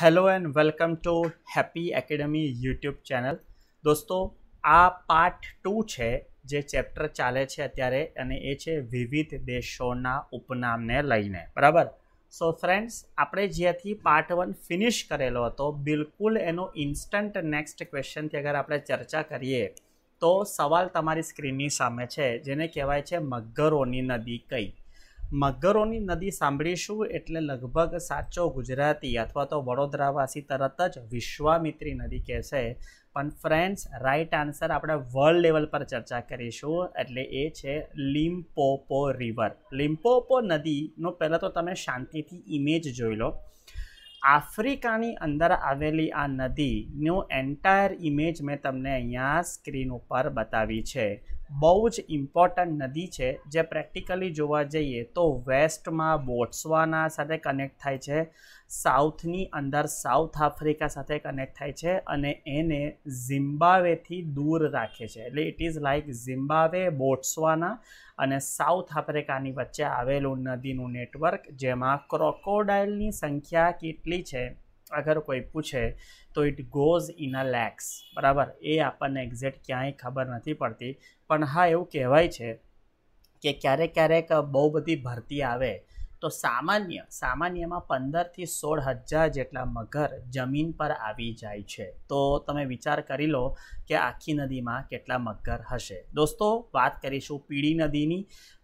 hello and welcome to happy academy YouTube channel દોસ્તો આ part two છે જે ચેપ્ટર ચાલે છે અત્યારે અને એ છે વિવિધ દેશોના ઉપનામને લઈને બરાબર સો ફ્રેન્ડ્સ આપણે જ્યાંથી પાર્ટ વન ફિનિશ કરેલો હતો બિલકુલ એનો ઇન્સ્ટન્ટ નેક્સ્ટ ક્વેશ્ચનથી અગર આપણે ચર્ચા કરીએ તો સવાલ તમારી સ્ક્રીનની સામે છે જેને કહેવાય છે મગરોની નદી કઈ મગરોની નદી સાંભળીશું એટલે લગભગ સાચો ગુજરાતી અથવા તો વડોદરાવાસી તરત જ વિશ્વામિત્રી નદી કહેશે પણ ફ્રેન્ડ્સ રાઈટ આન્સર આપણે વર્લ્ડ લેવલ પર ચર્ચા કરીશું એટલે એ છે લિમ્પોપો રિવર લિમ્પોપો નદીનો પહેલાં તો તમે શાંતિથી ઇમેજ જોઈ લો આફ્રિકાની અંદર આવેલી આ નદીનું એન્ટાયર ઇમેજ મેં તમને અહીંયા સ્ક્રીન ઉપર બતાવી છે બહુ જ ઇમ્પોર્ટન્ટ નદી છે જે પ્રેક્ટિકલી જોવા જઈએ તો વેસ્ટમાં બોટ્સવાના સાથે કનેક્ટ થાય છે સાઉથની અંદર સાઉથ આફ્રિકા સાથે કનેક્ટ થાય છે અને એને ઝિમ્બાવેથી દૂર રાખે છે એટલે it is like Zimbabwe Botswana અને સાઉથ આફ્રિકાની વચ્ચે આવેલું નદીનું નેટવર્ક જેમાં ક્રોકોડાઇલની સંખ્યા કેટલી છે અગર કોઈ પૂછે તો it goes in a lakes બરાબર એ આપણને એક્ઝેક્ટ ક્યાંય ખબર નથી પડતી પણ હા એવું કહેવાય છે કે ક્યારેક ક્યારેક બહુ બધી ભરતી આવે તો સામાન્ય સામાન્યમાં પંદરથી સોળ હજાર જેટલા મગર જમીન પર આવી જાય છે તો તમે વિચાર કરી લો કે આખી નદીમાં કેટલા મગર હશે દોસ્તો વાત કરીશું પીળી નદીની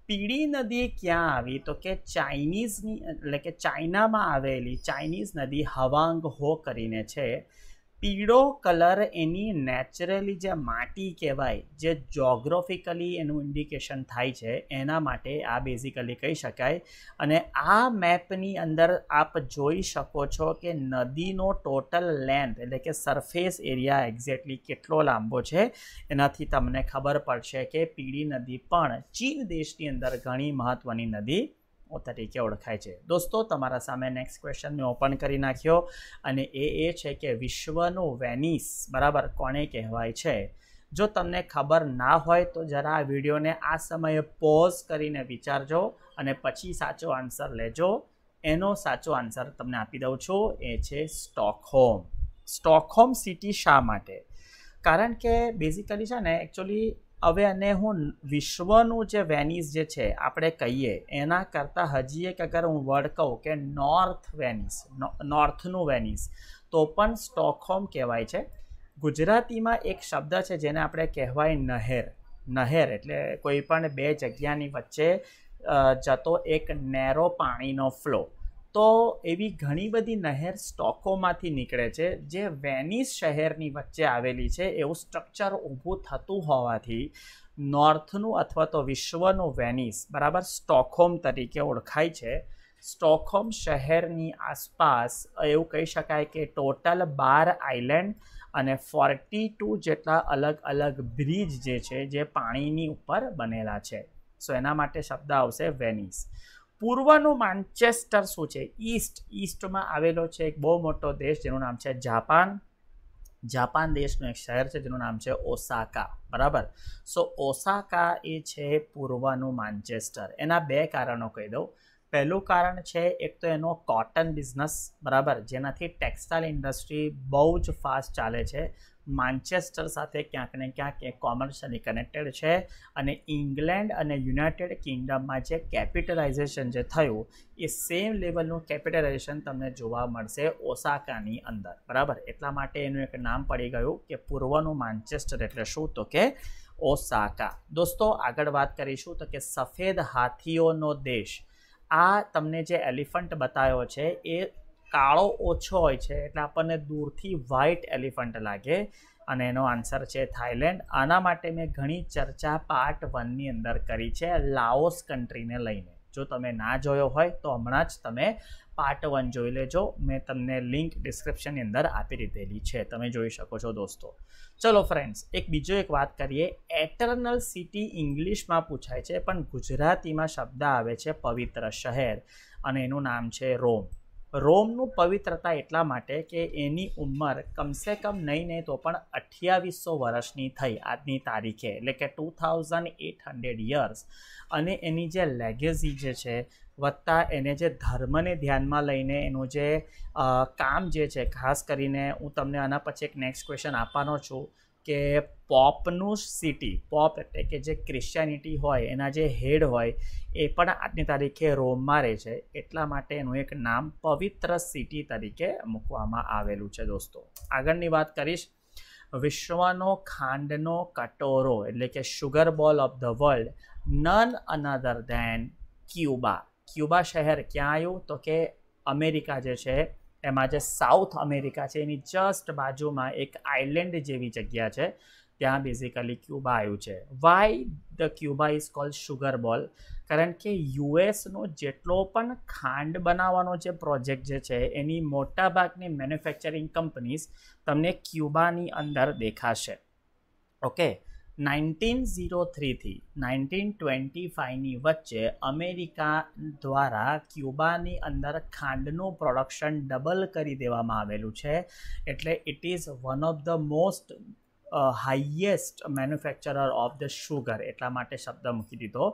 પીળી નદી ક્યાં આવી તો કે ચાઇનીઝની એટલે કે ચાઇનામાં આવેલી ચાઇનીઝ નદી હવાંગ હો કરીને છે પીળો કલર એની નેચરલી જે માટી કહેવાય જે જોગ્રાફિકલી એનું ઇન્ડિકેશન થાય છે એના માટે આ બેઝિકલી કહી શકાય અને આ મેપની અંદર આપ જોઈ શકો છો કે નદીનો ટોટલ લેન્થ એટલે કે સરફેસ એરિયા એક્ઝેક્ટલી કેટલો લાંબો છે એનાથી તમને ખબર પડશે કે પીળી નદી પણ ચીન દેશની અંદર ઘણી મહત્ત્વની નદી તરીકે ઓળખાય છે દોસ્તો તમારા સામે નેક્સ્ટ ક્વેશ્ચન મેં ઓપન કરી નાખ્યો અને એ એ છે કે વિશ્વનું વેનિસ બરાબર કોને કહેવાય છે જો તમને ખબર ના હોય તો જરા આ વિડીયોને આ સમયે પોઝ કરીને વિચારજો અને પછી સાચો આન્સર લેજો એનો સાચો આન્સર તમને આપી દઉં છું એ છે સ્ટોકહોમ સ્ટોકહોમ સિટી શા માટે કારણ કે બેઝિકલી છે ને એકચ્યુઅલી હવે અને હું વિશ્વનું જે વેનિસ જે છે આપણે કહીએ એના કરતાં હજી એક અગર હું વર્ડ કહું કે નોર્થ વેનિસ નોર્થનું વેનિસ તો પણ સ્ટોકહોમ કહેવાય છે ગુજરાતીમાં એક શબ્દ છે જેને આપણે કહેવાય નહેર નહેર એટલે કોઈ પણ બે જગ્યાની વચ્ચે જતો એક નેરો પાણીનો ફ્લો તો એવી ઘણી બધી નહેર સ્ટોકોમાંથી નીકળે છે જે વેનિસ શહેરની વચ્ચે આવેલી છે એવું સ્ટ્રક્ચર ઊભું થતું હોવાથી નોર્થનું અથવા તો વિશ્વનું વેનિસ બરાબર સ્ટોકહોમ તરીકે ઓળખાય છે સ્ટોકહોમ શહેરની આસપાસ એવું કહી શકાય કે ટોટલ બાર આઇલેન્ડ અને ફોર્ટી ટુ જેટલા અલગ અલગ બ્રિજ જે છે જે પાણીની ઉપર બનેલા છે સો એના માટે શબ્દ આવશે વેનિસ પૂર્વનું માન્ચેસ્ટર શું છે ઈસ્ટ ઈસ્ટમાં આવેલો છે એક બહુ મોટો દેશ જેનું નામ છે જાપાન જાપાન દેશનું એક શહેર છે જેનું નામ છે ઓસાકા બરાબર સો ઓસાકા એ છે પૂર્વનું માન્ચેસ્ટર એના બે કારણો કહી દઉં પહેલું કારણ છે એક તો એનો કોટન બિઝનેસ બરાબર જેનાથી ટેક્સટાઇલ ઇન્ડસ્ટ્રી બહુ જ ફાસ્ટ ચાલે છે માન્ચેસ્ટર સાથે ક્યાંક ને ક્યાંક એ કોમર્શિયલી કનેક્ટેડ છે અને ઇંગ્લેન્ડ અને યુનાઇટેડ કિંગડમમાં જે કેપિટલાઇઝેશન જે થયું એ સેમ લેવલનું કેપિટલાઇઝેશન તમને જોવા મળશે ઓસાકાની અંદર બરાબર એટલા માટે એનું એક નામ પડી ગયું કે પૂર્વનું માન્ચેસ્ટર એટલે શું તો કે ઓસાકા દોસ્તો આગળ વાત કરીશું તો કે સફેદ હાથીઓનો દેશ આ તમને જે એલિફન્ટ બતાવ્યો છે એ કાળો ઓછો હોય છે એટલે આપણને દૂરથી વ્હાઇટ એલિફન્ટ લાગે અને એનો આન્સર છે થાઈલેન્ડ આના માટે મેં ઘણી ચર્ચા પાર્ટ વનની અંદર કરી છે લાઓસ કન્ટ્રીને લઈને જો તમે ના જોયો હોય તો હમણાં જ તમે પાર્ટ વન જોઈ લેજો મેં તમને લિંક ડિસ્ક્રિપ્શનની અંદર આપી દીધેલી છે તમે જોઈ શકો છો દોસ્તો ચલો ફ્રેન્ડ્સ એક બીજો એક વાત કરીએ એટર્નલ સિટી ઇંગ્લિશમાં પૂછાય છે પણ ગુજરાતીમાં શબ્દ આવે છે પવિત્ર શહેર અને એનું નામ છે રોમ રોમનું પવિત્રતા એટલા માટે કે એની ઉંમર કમસે કમ નહીં નહીં તો પણ અઠ્યાવીસો વર્ષની થઈ આજની તારીખે એટલે કે two thousand eight hundred years અને એની જે લેગેસી જે છે વત્તા એને જે ધર્મને ધ્યાનમાં લઈને એનું જે કામ જે છે ખાસ કરીને હું તમને આના પછી એક નેક્સ્ટ ક્વેશ્ચન આપવાનો છું કે પોપનું સિટી પોપ એટલે કે જે ક્રિશ્ચિયાનિટી હોય એના જે હેડ હોય એ પણ આજની તારીખે રોમમાં રહે છે એટલા માટે એનું એક નામ પવિત્ર સિટી તરીકે મૂકવામાં આવેલું છે દોસ્તો આગળની વાત કરીશ વિશ્વનો ખાંડનો કટોરો એટલે કે sugar bowl of the world none another than Cuba Cuba શહેર ક્યાં આવ્યું તો કે અમેરિકા જે છે એમાં જે સાઉથ અમેરિકા છે એની જસ્ટ બાજુમાં એક આઇલેન્ડ જેવી જગ્યા છે ત્યાં બેઝિકલી ક્યુબા આવ્યું છે why the Cuba is call sugar bowl કારણ કે યુએસનો જેટલો પણ ખાંડ બનાવવાનો જે પ્રોજેક્ટ જે છે એની મોટાભાગની મેન્યુફેક્ચરિંગ કંપનીઝ તમને ક્યુબાની અંદર દેખાશે ઓકે નાઇન્ટીન ઝીરો થ્રીથી નાઇન્ટીન ટ્વેન્ટી ફાઇવની વચ્ચે અમેરિકા દ્વારા ક્યુબાની અંદર ખાંડનું પ્રોડક્શન ડબલ કરી દેવામાં આવેલું છે એટલે it is one of the most highest manufacturer of the sugar એટલા માટે શબ્દ મૂકી દીધો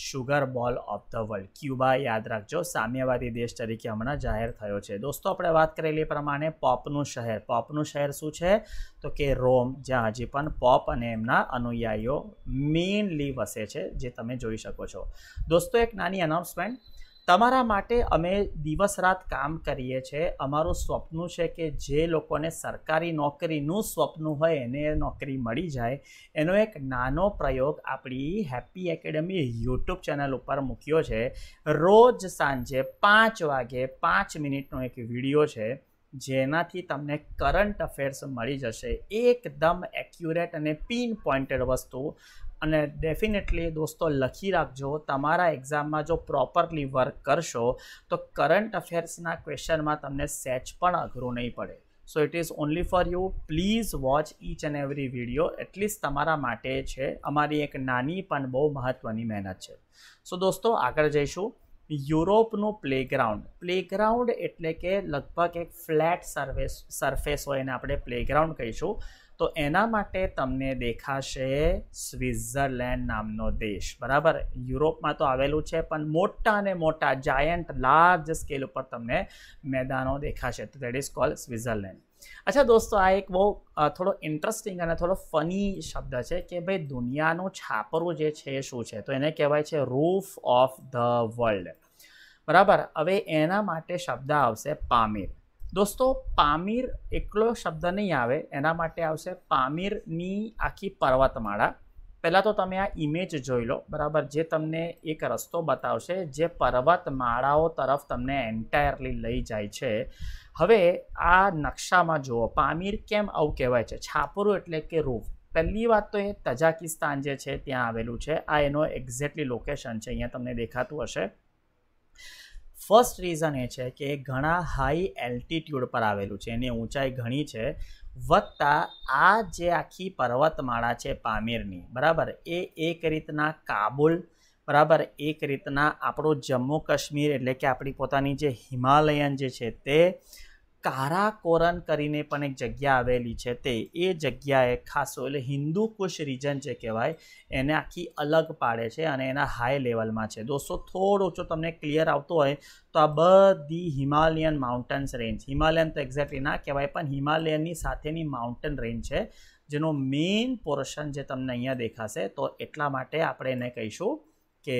sugar bowl of the world Cuba યાદ રાખજો સામ્યવાદી દેશ તરીકે હમણાં જાહેર થયો છે દોસ્તો આપણે વાત કરેલી પ્રમાણે પોપનું શહેર પોપનું શહેર શું છે તો કે રોમ જ્યાં હજી પણ પોપ અને એમના અનુયાયીઓ મેઇનલી વસે છે જે તમે જોઈ શકો છો દોસ્તો એક નાની અનાઉન્સમેન્ટ તમારા માટે અમે દિવસ રાત કામ કરીએ છીએ અમારું સ્વપ્ન છે કે જે લોકોને સરકારી નોકરીનું સ્વપ્ન હોય એને નોકરી મળી જાય એનો એક નાનો પ્રયોગ આપણી હેપી એકેડમી યુટ્યુબ ચેનલ ઉપર મૂક્યો છે રોજ સાંજે પાંચ વાગે પાંચ મિનિટનો એક વિડીયો છે જેનાથી તમને કરંટ અફેર્સ મળી જશે એકદમ એક્યુરેટ અને પિન પોઈન્ટેડ વસ્તુ અને ડેફિનેટલી દોસ્તો લખી રાખજો તમારા એક્ઝામમાં જો પ્રોપરલી વર્ક કરશો તો કરંટ અફેર્સના ક્વેશ્ચનમાં તમને સેચ પણ અઘરું નહીં પડે so it is only for you please watch each and every video at least તમારા માટે છે અમારી એક નાની પણ બહુ મહત્ત્વની મહેનત છે સો દોસ્તો આગળ જઈશું યુરોપનું પ્લેગ્રાઉન્ડ પ્લેગ્રાઉન્ડ એટલે કે લગભગ એક ફ્લેટ સર્વેસ સરફેસ હોય એને આપણે પ્લેગ્રાઉન્ડ કહીશું તો એના માટે તમને દેખાશે સ્વિટ્ઝરલેન્ડ નામનો દેશ બરાબર યુરોપમાં તો આવેલું છે પણ મોટા ને મોટા જાયન્ટ લાર્જ સ્કેલ ઉપર તમને મેદાનો દેખાશે તો દેટ ઇઝ કોલ સ્વિટ્ઝરલેન્ડ અચ્છા દોસ્તો આ એક બહુ થોડો ઇન્ટરેસ્ટિંગ અને થોડો ફની શબ્દ છે કે ભાઈ દુનિયાનું છાપરું જે છે એ શું છે તો એને કહેવાય છે રૂફ ઓફ ધ વર્લ્ડ બરાબર હવે એના માટે શબ્દ આવશે પામીર દોસ્તો પામીર એકલો શબ્દ નહીં આવે એના માટે આવશે પામીરની આખી પર્વતમાળા પહેલાં તો તમે આ ઇમેજ જોઈ લો બરાબર જે તમને એક રસ્તો બતાવશે જે પર્વતમાળાઓ તરફ તમને એન્ટાયરલી લઈ જાય છે હવે આ નકશામાં જુઓ પામીર કેમ આવું કહેવાય છે છાપરું એટલે કે રૂફ પહેલી વાત તો એ તજાકિસ્તાન જે છે ત્યાં આવેલું છે આ એનો એક્ઝેક્ટલી લોકેશન છે અહીંયા તમને દેખાતું હશે ફર્સ્ટ રીઝન એ છે કે ઘણા હાઈ એલ્ટિટ્યૂડ પર આવેલું છે એની ઊંચાઈ ઘણી છે વત્તા આ જે આખી પર્વતમાળા છે પામીરની બરાબર એ એક રીતના કાબુલ બરાબર એક રીતના આપણો જમ્મુ કાશ્મીર એટલે કે આપણી પોતાની જે હિમાલયન જે છે તે કારાકોરન કરીને પણ એક જગ્યા આવેલી છે તે એ જગ્યાએ ખાસો એટલે હિન્દુ કુશ રિજન જે કહેવાય એને આખી અલગ પાડે છે અને એના હાઈ લેવલમાં છે દોસ્તો થોડો ઓછો તમને ક્લિયર આવતો હોય તો આ બધી હિમાલયન માઉન્ટેન્સ રેન્જ હિમાલયન તો એક્ઝેક્ટલી ના કહેવાય પણ હિમાલયનની સાથેની માઉન્ટેન રેન્જ છે જેનો મેઇન પોર્શન જે તમને અહીંયા દેખાશે તો એટલા માટે આપણે એને કહીશું કે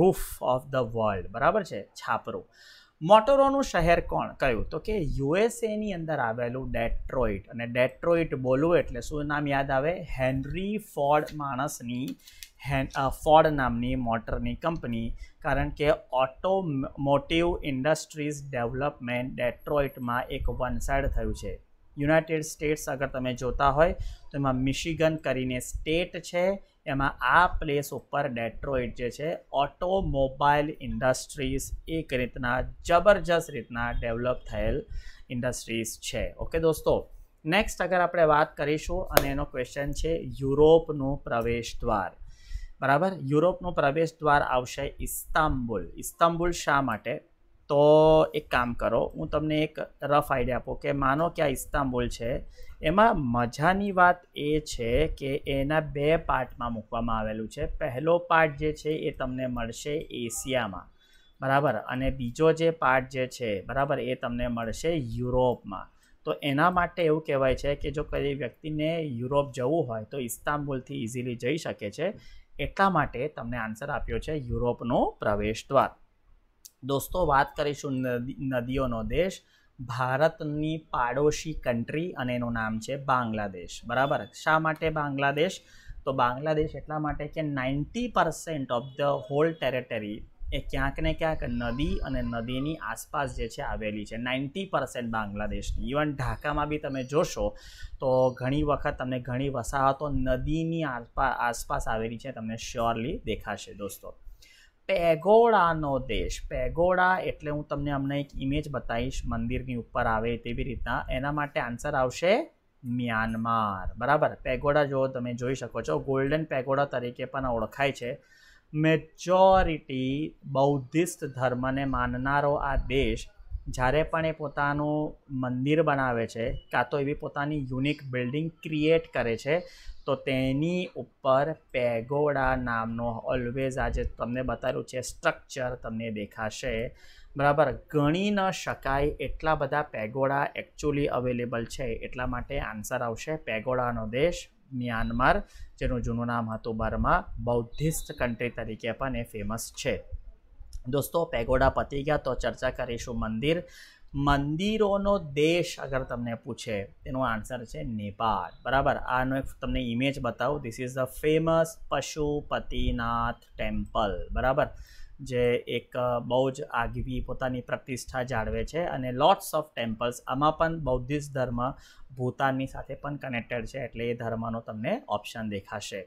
રૂફ ઓફ ધ વર્લ્ડ બરાબર છે છાપરું મોટોરોનું શહેર કોણ કયું તો કે યુએસએની અંદર આવેલું ડેટ્રોઇટ અને ડેટ્રોઇટ બોલવું એટલે શું નામ યાદ આવે હેનરી ફોર્ડ માણસની હેન ફોર્ડ નામની મોટરની કંપની કારણ કે ઓટોમોટિવ ઇન્ડસ્ટ્રીઝ ડેવલપમેન્ટ ડેટ્રોઇટમાં એક વન સાઇડ થયું છે યુનાઇટેડ સ્ટેટ્સ અગર તમે જોતા હોય તો એમાં મિશિગન કરીને સ્ટેટ છે એમાં આ પ્લેસ ઉપર ડેટ્રોઇટ જે છે ઓટોમોબાઈલ ઇન્ડસ્ટ્રીઝ એક રીતના જબરજસ્ત રીતના ડેવલપ થયેલ ઇન્ડસ્ટ્રીઝ છે ઓકે દોસ્તો નેક્સ્ટ અગર આપણે વાત કરીશું અને એનો ક્વેશ્ચન છે યુરોપનું પ્રવેશ દ્વાર બરાબર યુરોપનું પ્રવેશ દ્વાર આવશે ઇસ્તાંબુલ ઇસ્તાંબુલ શા માટે તો એક કામ કરો હું તમને એક રફ આઈડિયા આપું કે માનો કે આ ઇસ્તાંબુલ છે એમાં મજાની વાત એ છે કે એના બે પાર્ટમાં મૂકવામાં આવેલું છે પહેલો પાર્ટ જે છે એ તમને મળશે એશિયામાં બરાબર અને બીજો જે પાર્ટ જે છે બરાબર એ તમને મળશે યુરોપમાં તો એના માટે એવું કહેવાય છે કે જો કોઈ વ્યક્તિને યુરોપ જવું હોય તો ઇસ્તાંબુલથી ઇઝીલી જઈ શકે છે એટલા માટે તમને આન્સર આપ્યો છે યુરોપનો પ્રવેશ દ્વાર દોસ્તો વાત કરીશું નદી નદીઓનો દેશ ભારતની પાડોશી કન્ટ્રી અને એનું નામ છે બાંગ્લાદેશ બરાબર શા માટે બાંગ્લાદેશ તો બાંગ્લાદેશ એટલા માટે કે ninety percent of the whole territory એ ક્યાંક ને ક્યાંક નદી અને નદીની આસપાસ જે છે આવેલી છે નાઇન્ટી પરસેન્ટ બાંગ્લાદેશની ઇવન ઢાકામાં બી તમે જોશો તો ઘણી વખત તમને ઘણી વસાહતો નદીની આસપાસ આવેલી છે તમને શ્યોરલી દેખાશે દોસ્તો પેગોડાનો દેશ પેગોડા એટલે હું તમને હમણાં એક ઇમેજ બતાવીશ મંદિરની ઉપર આવે તેવી રીતના એના માટે આન્સર આવશે મ્યાનમાર બરાબર પેગોડા જો તમે જોઈ શકો છો ગોલ્ડન પેગોડા તરીકે પણ ઓળખાય છે મેજોરિટી બૌદ્ધિસ્ત ધર્મને માનનારો આ દેશ જ્યારે પણ એ પોતાનું મંદિર બનાવે છે કાં તો એવી પોતાની યુનિક બિલ્ડિંગ ક્રિએટ કરે છે તો તેની ઉપર પેગોડા નામનો ઓલવેઝ આજે તમને બતાવ્યું છે સ્ટ્રક્ચર તમને દેખાશે બરાબર ગણી ન શકાય એટલા બધા પેગોડા એકચ્યુઅલી અવેલેબલ છે એટલા માટે આન્સર આવશે પેગોડાનો દેશ મ્યાનમાર જેનું જૂનું નામ હતું બર્મા બૌદ્ધિસ્ટ કન્ટ્રી તરીકે પણ એ ફેમસ છે દોસ્તો પેગોડા પતી ગયા તો ચર્ચા કરીશું મંદિર મંદિરોનો દેશ અગર તમને પૂછે તેનો આન્સર છે નેપાળ બરાબર આનો એક તમને ઇમેજ બતાવું this is the famous Pashupatinath temple બરાબર જે એક બહુ જ આગવી પોતાની પ્રતિષ્ઠા જાળવે છે અને લોટ્સ ઓફ ટેમ્પલ્સ આમાં પણ બૌદ્ધિસ્ટ ધર્મ ભૂતાનની સાથે પણ કનેક્ટેડ છે એટલે એ ધર્મનો તમને ઓપ્શન દેખાશે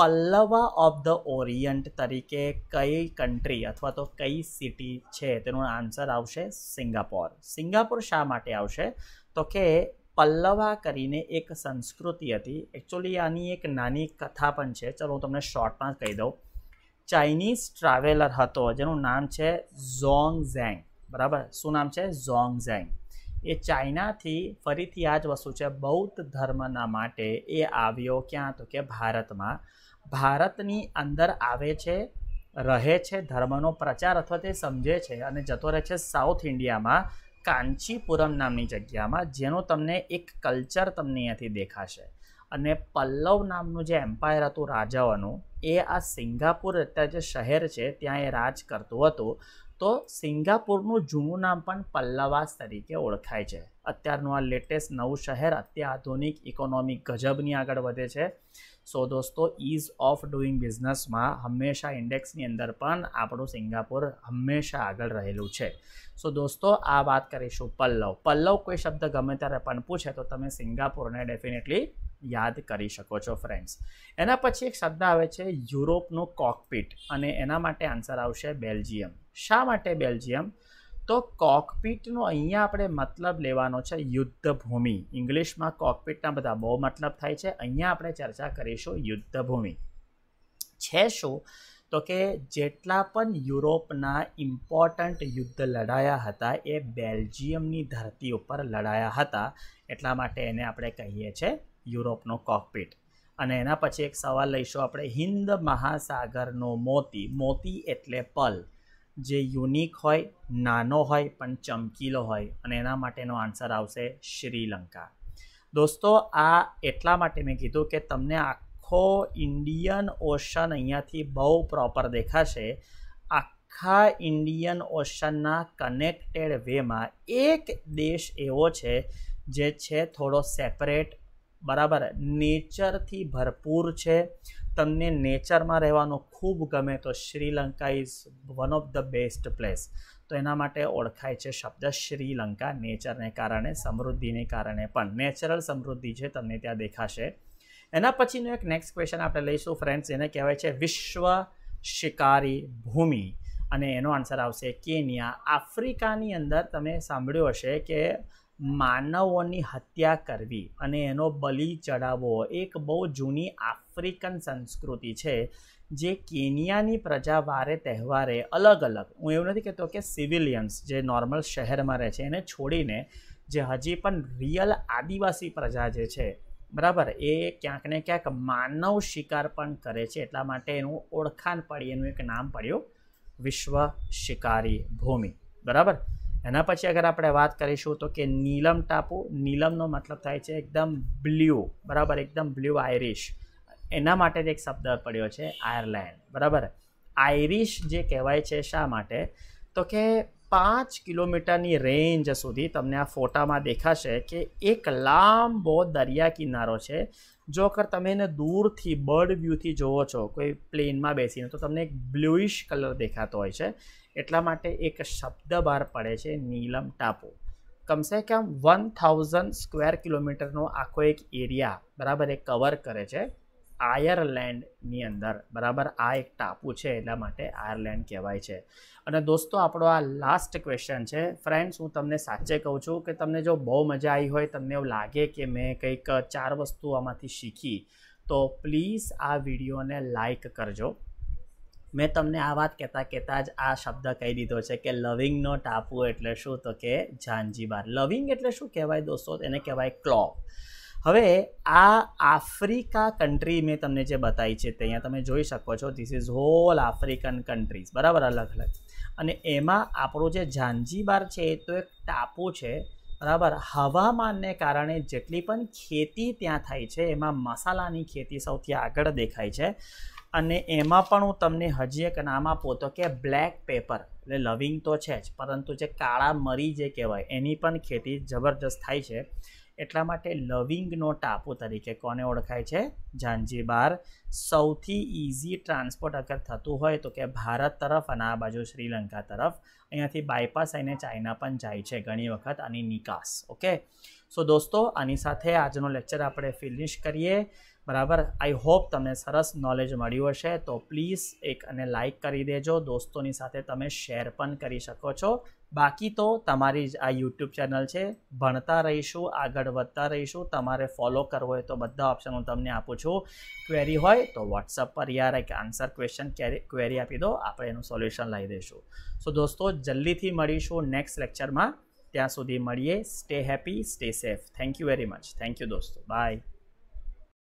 પલ્લવા ઓફ ધ ઓરિયન્ટ તરીકે કઈ કન્ટ્રી અથવા તો કઈ સિટી છે તેનું આન્સર આવશે સિંગાપોર સિંગાપોર શા માટે આવશે તો કે પલ્લવા કરીને એક સંસ્કૃતિ હતી એકચ્યુઅલી આની એક નાની કથા પણ છે ચલો હું તમને શોર્ટમાં કહી દઉં ચાઇનીઝ ટ્રાવેલર હતો જેનું નામ છે ઝોંગ ઝેંગ બરાબર શું નામ છે ઝોંગ ઝેંગ એ ચાઇનાથી ફરીથી આ જ વસ્તુ છે બૌદ્ધ ધર્મના માટે એ આવ્યો ક્યાં તો કે ભારતમાં ભારતની અંદર આવે છે રહે છે ધર્મનો પ્રચાર અથવા તે સમજે છે અને જતો રહે છે સાઉથ ઇન્ડિયામાં કાંચીપુરમ નામની જગ્યામાં જેનો તમને એક કલ્ચર તમને અહીંયાથી દેખાશે અને પલ્લવ નામનું જે એમ્પાયર હતું રાજાઓનું એ આ સિંગાપુર અત્યારે જે શહેર છે ત્યાં એ રાજ કરતું હતું તો સિંગાપુરનું જૂનું નામ પણ પલ્લવાસ તરીકે ઓળખાય છે અત્યારનું આ લેટેસ્ટ નવું શહેર અત્યાધુનિક ઇકોનોમિક ગજબની આગળ વધે છે સો દોસ્તો ઇઝ ઓફ ડુઈંગ બિઝનેસમાં હંમેશા ઇન્ડેક્સની અંદર પણ આપણું સિંગાપુર હંમેશા આગળ રહેલું છે સો દોસ્તો આ વાત કરીશું પલ્લવ પલ્લવ કોઈ શબ્દ ગમે ત્યારે પણ પૂછે તો તમે સિંગાપુરને ડેફિનેટલી યાદ કરી શકો છો ફ્રેન્ડ્સ એના પછી એક શબ્દ આવે છે યુરોપનું કોકપીટ અને એના માટે આન્સર આવશે બેલ્જિયમ શા માટે બેલ્જિયમ તો કોકપીટનો અહીંયા આપણે મતલબ લેવાનો છે યુદ્ધભૂમિ ઇંગ્લિશમાં કોકપીટના બધા બહુ મતલબ થાય છે અહીંયા આપણે ચર્ચા કરીશું યુદ્ધભૂમિ છે શું તો કે જેટલા પણ યુરોપના ઇમ્પોર્ટન્ટ યુદ્ધ લડાયા હતા એ બેલ્જિયમની ધરતી ઉપર લડાયા હતા એટલા માટે એને આપણે કહીએ છીએ યુરોપનો કોકપીટ અને એના પછી એક સવાલ લઈશું આપણે હિન્દ મહાસાગરનો મોતી મોતી એટલે પલ જે યુનિક હોય નાનો હોય પણ ચમકીલો હોય અને એના માટેનો આન્સર આવશે શ્રીલંકા દોસ્તો આ એટલા માટે મેં કીધું કે તમને આખો ઇન્ડિયન ઓશન અહીંયાથી બહુ પ્રોપર દેખાશે આખા ઇન્ડિયન ઓશનના કનેક્ટેડ વેમાં એક દેશ એવો છે જે છે થોડો સેપરેટ બરાબર નેચરથી ભરપૂર છે તમને નેચરમાં રહેવાનું ખૂબ ગમે તો Sri Lanka is one of the best place તો એના માટે ઓળખાય છે શબ્દ શ્રીલંકા નેચરને કારણે સમૃદ્ધિને કારણે પણ નેચરલ સમૃદ્ધિ છે તમને ત્યાં દેખાશે એના પછીનું એક નેક્સ્ટ ક્વેશ્ચન આપણે લઈશું ફ્રેન્ડ્સ એને કહેવાય છે વિશ્વ શિકારી ભૂમિ અને એનો આન્સર આવશે કેનિયા આફ્રિકાની અંદર તમે સાંભળ્યું હશે કે માનવોની હત્યા કરવી અને એનો બલિ ચડાવવો એક બહુ જૂની આફ્રિકન સંસ્કૃતિ છે જે કેનિયાની પ્રજા વારે તહેવારે અલગ અલગ હું એવું નથી કહેતો કે સિવિલિયન્સ જે નોર્મલ શહેરમાં રહે છે એને છોડીને જે હજી પણ રિયલ આદિવાસી પ્રજા જે છે બરાબર એ ક્યાંક ને ક્યાંક માનવ શિકાર પણ કરે છે એટલા માટે એનું ઓળખાણ પડી એનું એક નામ પડ્યું વિશ્વ શિકારી ભૂમિ બરાબર એના પછી અગર આપણે વાત કરીશું તો કે નીલમ ટાપુ નીલમનો મતલબ થાય છે એકદમ બ્લ્યુ બરાબર એકદમ બ્લ્યુ આયરિશ એના માટે જ એક શબ્દ પડ્યો છે આયર્લેન્ડ બરાબર આયરિશ જે કહેવાય છે શા માટે તો કે પાંચ કિલોમીટરની રેન્જ સુધી તમને આ ફોટામાં દેખાશે કે એક લાંબો દરિયા કિનારો છે જો કર તમે એને દૂરથી બર્ડ વ્યૂથી જુઓ છો કોઈ પ્લેનમાં બેસીને તો તમને એક બ્લુઇશ કલર દેખાતો હોય છે એટલા માટે એક શબ્દ બહાર પડે છે નીલમ ટાપુ કમસે કમ વન થાઉઝન્ડ સ્ક્વેર કિલોમીટરનો આખો એક એરિયા બરાબર એ કવર કરે છે આયરલેન્ડની અંદર બરાબર આ એક ટાપુ છે એટલા માટે આયરલેન્ડ કહેવાય છે અને દોસ્તો આપણો આ લાસ્ટ ક્વેશ્ચન છે ફ્રેન્ડ્સ હું તમને સાચે કહું છું કે તમને જો બહુ મજા આવી હોય તમને એવું લાગે કે મેં કંઈક ચાર વસ્તુ આમાંથી શીખી તો પ્લીઝ આ વિડીયોને લાઈક કરજો મેં તમને આ વાત કહેતા કહેતા જ આ શબ્દ કહી દીધો છે કે લવિંગનો ટાપુ એટલે શું તો કે ઝાંઝીબાર લવિંગ એટલે શું કહેવાય દોસ્તો એને કહેવાય ક્લોપ હવે આ આફ્રિકા કન્ટ્રી મેં તમને જે બતાવી છે ત્યાં તમે જોઈ શકો છો this is whole African countries બરાબર અલગ અલગ અને એમાં આપણું જે ઝાંજીબાર છે એ તો એક ટાપુ છે બરાબર હવામાનને કારણે જેટલી પણ ખેતી ત્યાં થાય છે એમાં મસાલાની ખેતી સૌથી આગળ દેખાય છે અને એમાં પણ હું તમને હજી એક નામ આપો તો કે બ્લેક પેપર એટલે લવિંગ તો છે જ પરંતુ જે કાળા મરી જે કહેવાય એની પણ ખેતી જબરજસ્ત થાય છે એટલા માટે લવિંગનો ટાપુ તરીકે કોને ઓળખાય છે ઝાંઝીબાર સૌથી ઇઝી ટ્રાન્સપોર્ટ અગર થતું હોય તો કે ભારત તરફ અને આ બાજુ શ્રીલંકા તરફ અહીંયાથી બાયપાસ આવીને ચાઇના પણ જાય છે ઘણી વખત આની નિકાસ ઓકે સો દોસ્તો આની સાથે આજનો લેક્ચર આપણે ફિનિશ કરીએ બરાબર આઈ હોપ તમને સરસ નોલેજ મળ્યું હશે તો પ્લીઝ એક અને લાઇક કરી દેજો દોસ્તોની સાથે તમે શેર પણ કરી શકો છો બાકી તો તમારી જ આ યુટ્યુબ ચેનલ છે ભણતા રહીશું આગળ વધતા રહીશું તમારે ફોલો કરવો હોય તો બધા ઓપ્શન હું તમને આપું છું ક્વેરી હોય તો વોટ્સઅપ પર યાર એક આન્સર ક્વેશ્ચન ક્વેરી આપી દો આપણે એનું સોલ્યુશન લઈ દઈશું સો દોસ્તો જલ્દીથી મળીશું નેક્સ્ટ લેક્ચરમાં ત્યાં સુધી મળીએ stay happy stay safe thank you very much thank you દોસ્તો બાય